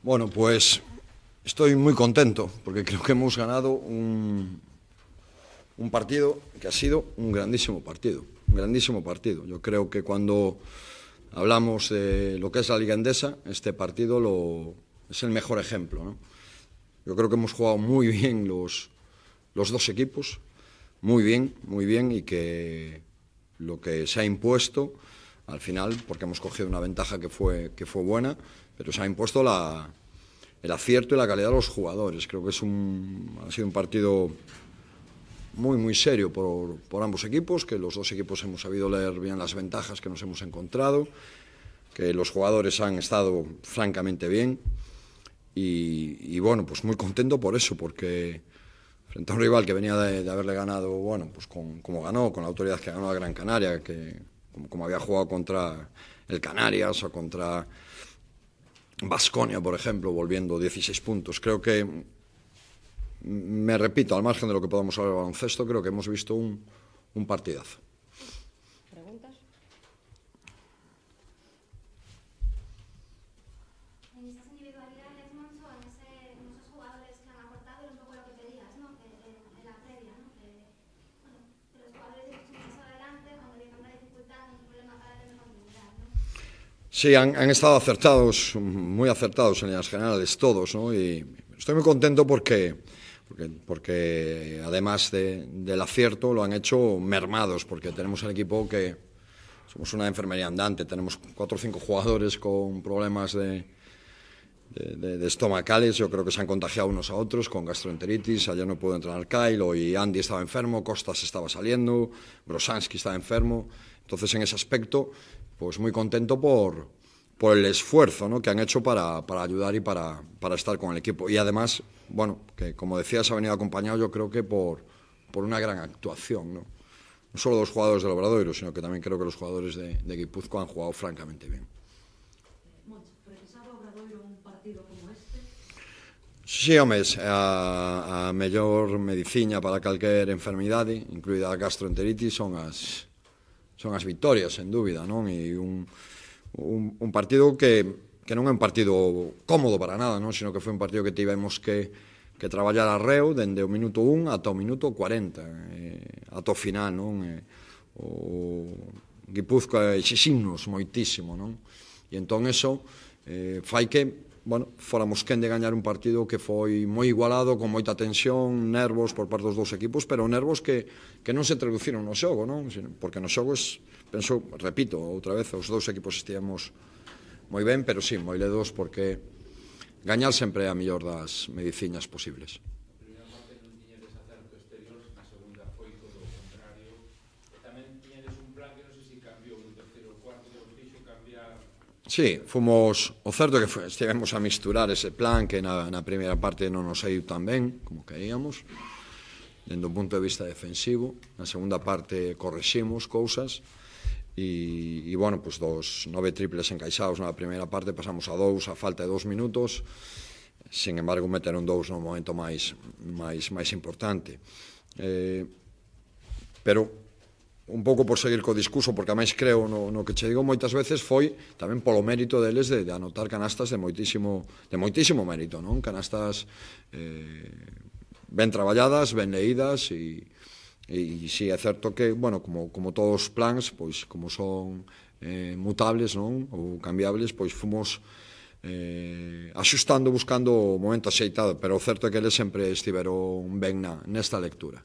Bueno, pues estoy muy contento porque creo que hemos ganado un, partido que ha sido un grandísimo partido, un grandísimo partido. Yo creo que cuando hablamos de lo que es la Liga Endesa, este partido es el mejor ejemplo. Yo creo que hemos jugado muy bien los, los dos equipos, muy bien, muy bien, y que lo que se ha impuesto al final, porque hemos cogido una ventaja que fue, que fue buena, pero se ha impuesto el acierto y la calidad de los jugadores. Creo que es un, ha sido un partido muy, muy serio por, ambos equipos, que los dos equipos hemos sabido leer bien las ventajas que nos hemos encontrado, que los jugadores han estado francamente bien y, bueno, pues muy contento por eso, porque frente a un rival que venía de, haberle ganado, bueno, pues con, como ganó, con la autoridad que ganó a Gran Canaria, que como, había jugado contra el Canarias o contra Vasconia, por ejemplo, volviendo 16 puntos. Creo que, mm, me repito, al margen de lo que podamos hablar de baloncesto, creo que hemos visto un, un partidazo. Sí, han, estado acertados, muy acertados en líneas generales todos, ¿no? Y estoy muy contento porque, porque, además del acierto lo han hecho mermados, porque tenemos el equipo que somos una enfermería andante, tenemos cuatro o cinco jugadores con problemas de, estomacales, yo creo que se han contagiado unos a otros con gastroenteritis, ayer no pudo al Kyle, y Andy estaba enfermo, Costas estaba saliendo, Brosansky estaba enfermo, entonces en ese aspecto pues muy contento por, por el esfuerzo ¿no? que han hecho para, para ayudar y para, para, estar con el equipo. Y además, bueno, que como decías, ha venido acompañado yo creo que por, por una gran actuación, ¿no? No solo los jugadores del Obradoiro, sino que también creo que los jugadores de, de Guipúzcoa han jugado francamente bien. Sí, es a, a mellor medicina para calquer enfermidade, incluída a gastroenteritis, son as, son as victorias, sen dúbida, non? E un, un, un partido que, que non é un partido cómodo para nada, non? Sino que foi un partido que tivemos que, que traballar arreo dende o minuto 1 ata o minuto 40, e, eh, ata o final, non? E, o Guipúzcoa exixinos moitísimo, non? E entón eso eh, fai que bueno, fóramos quen de gañar un partido que foi moi igualado, con moita tensión, nervos por parte dos dous equipos, pero nervos que, que non se traduciron no xogo, non? Porque no xogo, es, penso, repito, outra vez, os dous equipos estivemos moi ben, pero sí, moi ledos, porque gañar sempre é a mellor das medicinas posibles. Sí, fomos, o certo que estivemos a misturar ese plan que na, na primeira parte non nos saiu tan ben como queríamos, dentro do punto de vista defensivo, na segunda parte correximos cousas, e, e bueno, pues dos nove triples encaixados na primeira parte pasamos a dous a falta de dous minutos, sin embargo meteron dous no momento máis máis máis importante. Eh, pero un pouco por seguir co discurso, porque a máis creo no, no que che digo moitas veces foi tamén polo mérito deles de, de anotar canastas de moitísimo, de moitísimo mérito, non? Canastas eh, ben traballadas, ben leídas e, e, e si sí, é certo que, bueno, como, como todos os plans, pois como son eh, mutables, non? Ou cambiables, pois fomos eh, axustando, buscando o momento axeitado, pero o certo é que eles sempre estiveron ben na, nesta lectura.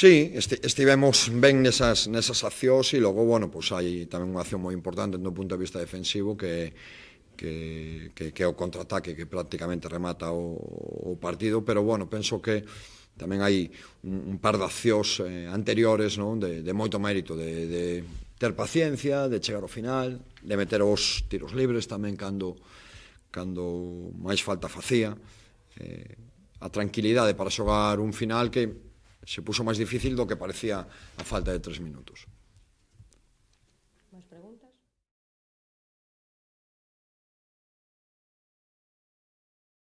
Sí, este, estivemos ben nesas, nesas accións e logo, bueno, pois hai tamén unha acción moi importante no punto de vista defensivo que que, que, que é o contraataque que prácticamente remata o, o partido, pero bueno, penso que tamén hai un, un par de accións eh, anteriores non? De, de moito mérito, de, de ter paciencia, de chegar ao final, de meter os tiros libres tamén cando, cando máis falta facía, eh, a tranquilidade para xogar un final que se puso máis difícil do que parecía a falta de tres minutos. Más preguntas?